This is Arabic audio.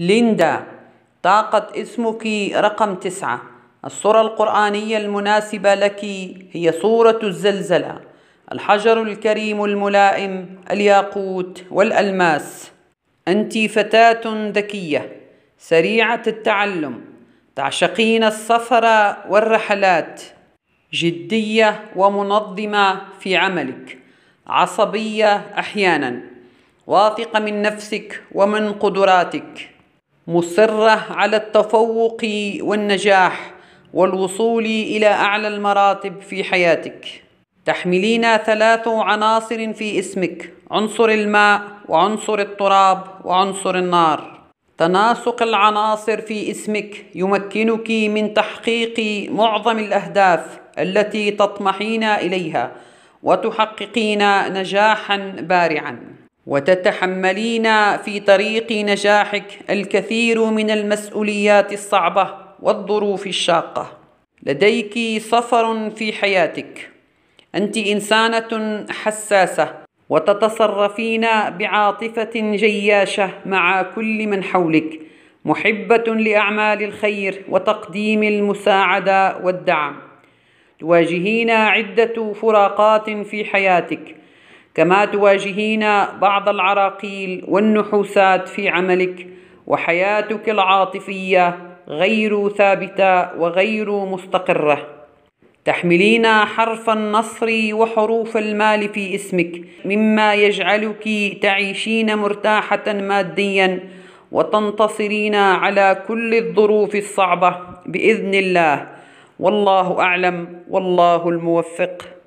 ليندا طاقة اسمك رقم تسعة الصورة القرآنية المناسبة لك هي صورة الزلزلة الحجر الكريم الملائم الياقوت والألماس أنت فتاة ذكية سريعة التعلم تعشقين السفر والرحلات جدية ومنظمة في عملك عصبية أحيانا واثقة من نفسك ومن قدراتك مصرة على التفوق والنجاح والوصول إلى أعلى المراتب في حياتك تحملين ثلاث عناصر في اسمك عنصر الماء وعنصر التراب وعنصر النار تناسق العناصر في اسمك يمكنك من تحقيق معظم الأهداف التي تطمحين إليها وتحققين نجاحا بارعا وتتحملين في طريق نجاحك الكثير من المسؤوليات الصعبه والظروف الشاقه لديك سفر في حياتك انت انسانه حساسه وتتصرفين بعاطفه جياشه مع كل من حولك محبه لاعمال الخير وتقديم المساعده والدعم تواجهين عده فراقات في حياتك كما تواجهين بعض العراقيل والنحوسات في عملك وحياتك العاطفية غير ثابتة وغير مستقرة تحملين حرف النصر وحروف المال في اسمك مما يجعلك تعيشين مرتاحة ماديا وتنتصرين على كل الظروف الصعبة بإذن الله والله أعلم والله الموفق